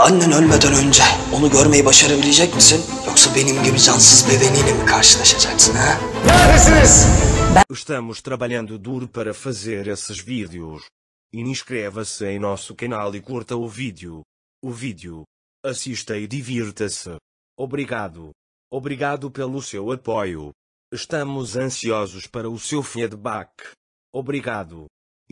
Annen ölmeden önce onu görmeyi başarabilecek misin? Yoksa benim gibi cansız mi karşılaşacaksın ha? Neredesiniz? Estamos trabalhando duro para fazer esses vídeos. Inscreva-se em nosso canal e curta o vídeo. O vídeo. Assista e divirta-se. Obrigado. Obrigado pelo seu apoio. Estamos ansiosos para o seu feedback. Obrigado.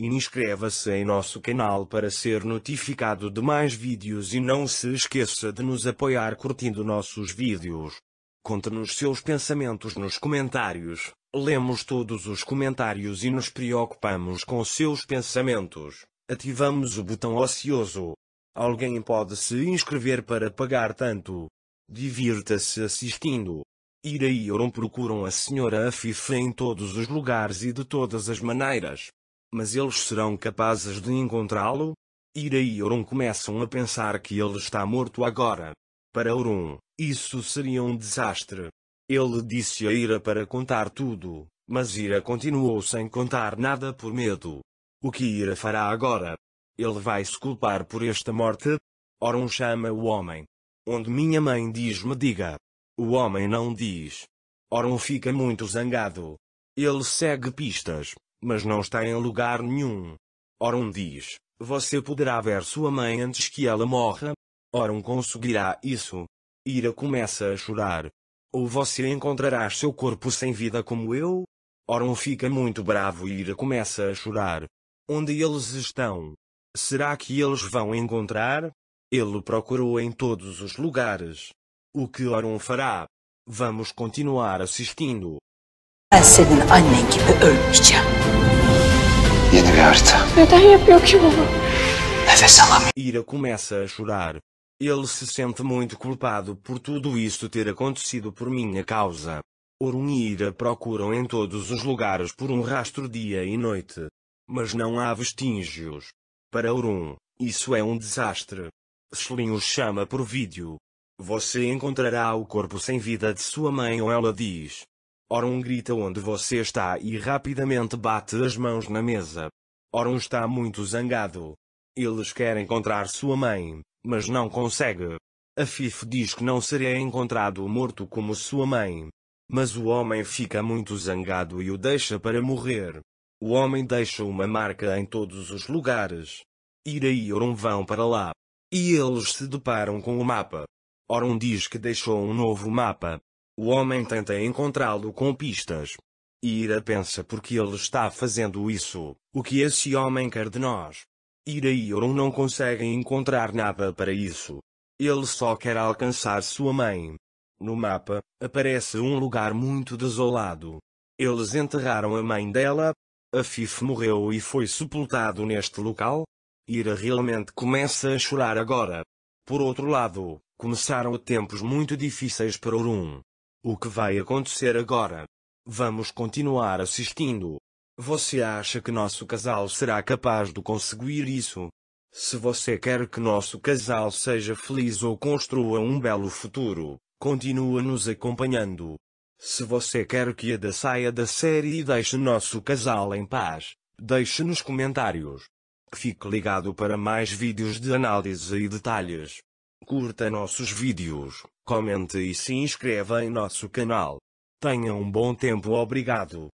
Inscreva-se em nosso canal para ser notificado de mais vídeos e não se esqueça de nos apoiar curtindo nossos vídeos. Conte-nos seus pensamentos nos comentários. Lemos todos os comentários e nos preocupamos com seus pensamentos. Ativamos o botão ocioso. Alguém pode se inscrever para pagar tanto. Divirta-se assistindo. Ira e Oron procuram a senhora Afife em todos os lugares e de todas as maneiras mas eles serão capazes de encontrá-lo? Ira e Euron começam a pensar que ele está morto agora. Para Euron, isso seria um desastre. Ele disse a Ira para contar tudo, mas Ira continuou sem contar nada por medo. O que Ira fará agora? Ele vai se culpar por esta morte? Oron chama o homem. Onde minha mãe diz me diga. O homem não diz. Oron fica muito zangado. Ele segue pistas, mas não está em lugar nenhum. Orum diz, você poderá ver sua mãe antes que ela morra. Orum conseguirá isso. Ira começa a chorar. Ou você encontrará seu corpo sem vida como eu? Orum fica muito bravo e Ira começa a chorar. Onde eles estão? Será que eles vão encontrar? Ele procurou em todos os lugares. O que Orum fará? Vamos continuar assistindo. Ben senin annen gibi ölmeyeceğim. Yeni bir harita. Neden yapıyor ki bunu? Nefes alamıyorum. Ira começa a chorar. Ele se sente muito culpado por tudo isto ter acontecido por minha causa. Orun e Ira procuram em todos os lugares por um rastro dia e noite. Mas não há vestígios. Para Orun, isso é um desastre. Slim os chama por vídeo. Você encontrará o corpo sem vida de sua mãe ou ela diz. Orum grita onde você está e rapidamente bate as mãos na mesa. Orum está muito zangado. Eles querem encontrar sua mãe, mas não consegue. A Fif diz que não seria encontrado morto como sua mãe. Mas o homem fica muito zangado e o deixa para morrer. O homem deixa uma marca em todos os lugares. Ira e Orum vão para lá. E eles se deparam com o mapa. Orum diz que deixou um novo mapa, o homem tenta encontrá-lo com pistas. Ira pensa porque ele está fazendo isso, o que esse homem quer de nós. Ira e Oron não conseguem encontrar nada para isso. Ele só quer alcançar sua mãe. No mapa, aparece um lugar muito desolado. Eles enterraram a mãe dela. A Fif morreu e foi sepultado neste local. Ira realmente começa a chorar agora. Por outro lado, começaram tempos muito difíceis para Orun. O que vai acontecer agora? Vamos continuar assistindo. Você acha que nosso casal será capaz de conseguir isso? Se você quer que nosso casal seja feliz ou construa um belo futuro, continua nos acompanhando. Se você quer que Ada saia da série e deixe nosso casal em paz, deixe nos comentários. Fique ligado para mais vídeos de análise e detalhes. Curta nossos vídeos. comente e se inscreva em nosso canal. Tenha um bom tempo, obrigado.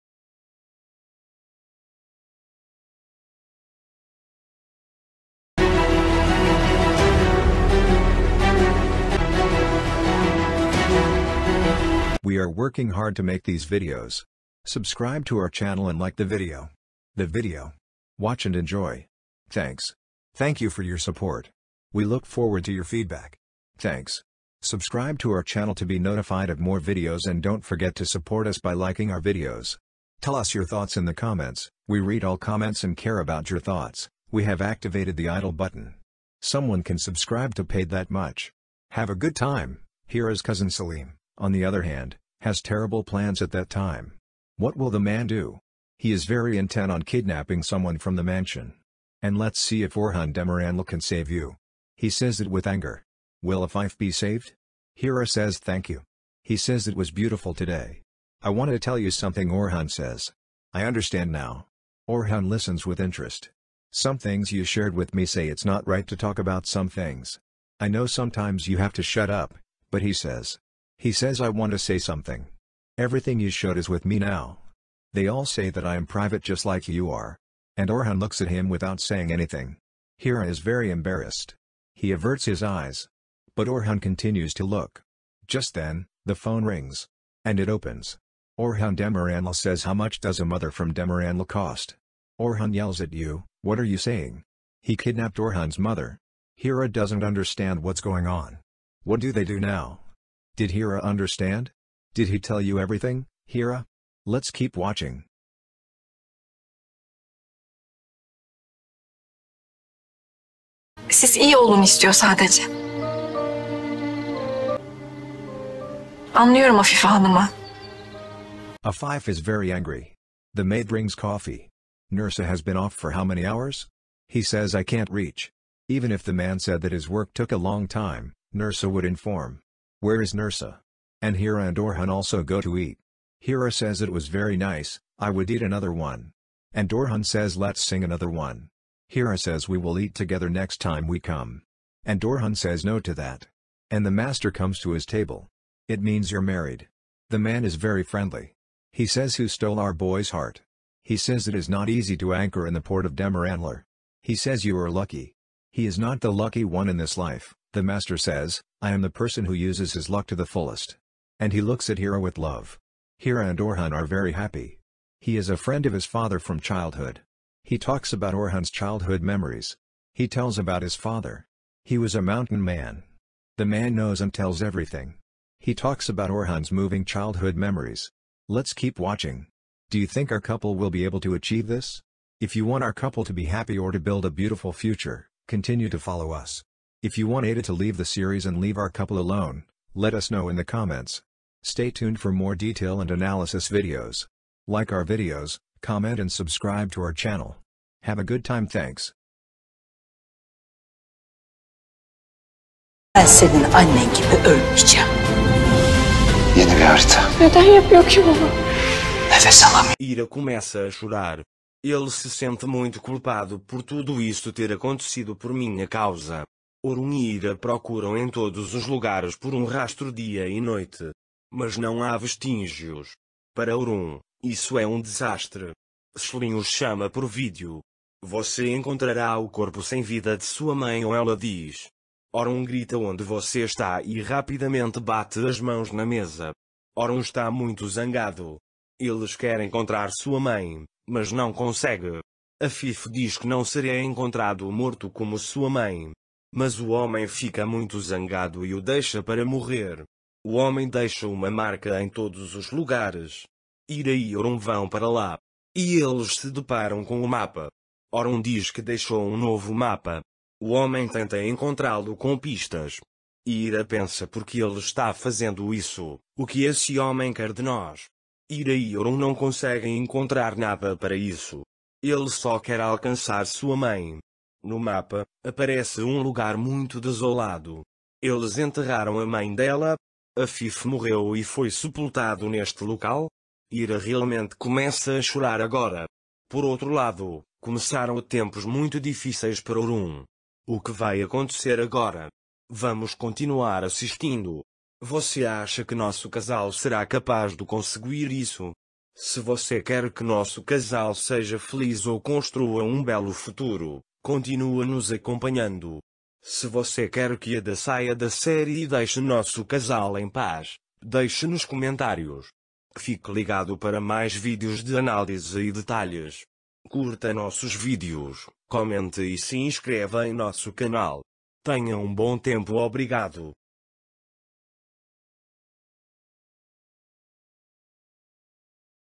We are working hard to make these videos. Subscribe to our channel and like the video. The video. Watch and enjoy. Thanks. Thank you for your support. We look forward to your feedback. Thanks. Subscribe to our channel to be notified of more videos and don't forget to support us by liking our videos. Tell us your thoughts in the comments, we read all comments and care about your thoughts, we have activated the idle button. Someone can subscribe to paid that much. Have a good time, here is cousin Salim, on the other hand, has terrible plans at that time. What will the man do? He is very intent on kidnapping someone from the mansion. And let's see if Orhan Demiranel can save you. He says it with anger. Will a fife be saved? Hira says thank you. He says it was beautiful today. I wanted to tell you something Orhan says. I understand now. Orhan listens with interest. Some things you shared with me say it's not right to talk about some things. I know sometimes you have to shut up, but he says. He says I want to say something. Everything you showed is with me now. They all say that I am private just like you are. And Orhan looks at him without saying anything. Hira is very embarrassed. He averts his eyes. But Orhan continues to look. Just then, the phone rings. And it opens. Orhan Demiranl says how much does a mother from Demiranl cost? Orhan yells at you, what are you saying? He kidnapped Orhan's mother. Hira doesn't understand what's going on. What do they do now? Did Hira understand? Did he tell you everything, Hira? Let's keep watching. Siz iyi olun istiyor sadece. Anlıyorum Afife Hanım'ı. Afife is very angry. The maid brings coffee. Nursa has been off for how many hours? He says I can't reach. Even if the man said that his work took a long time, Nursa would inform. Where is Nursa? And Hira and Orhan also go to eat. Hira says it was very nice, I would eat another one. And Orhan says let's sing another one. Hira says we will eat together next time we come. And Orhan says no to that. And the master comes to his table. It means you're married. The man is very friendly. He says who stole our boy's heart. He says it is not easy to anchor in the port of Demeranler. He says you are lucky. He is not the lucky one in this life, the master says, I am the person who uses his luck to the fullest. And he looks at Hira with love. Hira and Orhan are very happy. He is a friend of his father from childhood. He talks about Orhan's childhood memories. He tells about his father. He was a mountain man. The man knows and tells everything. He talks about Orhan's moving childhood memories. Let's keep watching. Do you think our couple will be able to achieve this? If you want our couple to be happy or to build a beautiful future, continue to follow us. If you want Ada to leave the series and leave our couple alone, let us know in the comments. Stay tuned for more detail and analysis videos. Like our videos, comment and subscribe to our channel. Have a good time thanks. Ben senin annen gibi ölmeyeceğim. Yeni bir harita. Neden yapıyor ki bunu? Nefes Ira começa a chorar. Ele se sente muito culpado por tudo isto ter acontecido por minha causa. Orun e Ira procuram em todos os lugares por um rastro dia e noite. Mas não há vestígios. Para Orun, isso é um desastre. Selim os chama por vídeo. Você encontrará o corpo sem vida de sua mãe ou ela diz. Orum grita onde você está e rapidamente bate as mãos na mesa. Orum está muito zangado. Eles querem encontrar sua mãe, mas não consegue. A Fif diz que não seria encontrado morto como sua mãe. Mas o homem fica muito zangado e o deixa para morrer. O homem deixa uma marca em todos os lugares. Ira e Orum vão para lá. E eles se deparam com o mapa. Orum diz que deixou um novo mapa, o homem tenta encontrá-lo com pistas. Ira pensa porque ele está fazendo isso, o que esse homem quer de nós. Ira e Oron não conseguem encontrar nada para isso. Ele só quer alcançar sua mãe. No mapa, aparece um lugar muito desolado. Eles enterraram a mãe dela. A Fif morreu e foi sepultado neste local. Ira realmente começa a chorar agora. Por outro lado, começaram tempos muito difíceis para Orun. O que vai acontecer agora? Vamos continuar assistindo. Você acha que nosso casal será capaz de conseguir isso? Se você quer que nosso casal seja feliz ou construa um belo futuro, continua nos acompanhando. Se você quer que Ada saia da série e deixe nosso casal em paz, deixe nos comentários. Fique ligado para mais vídeos de análise e detalhes. Curta nossos vídeos, comente e se inscreva em nosso canal. Tenha um bom tempo obrigado.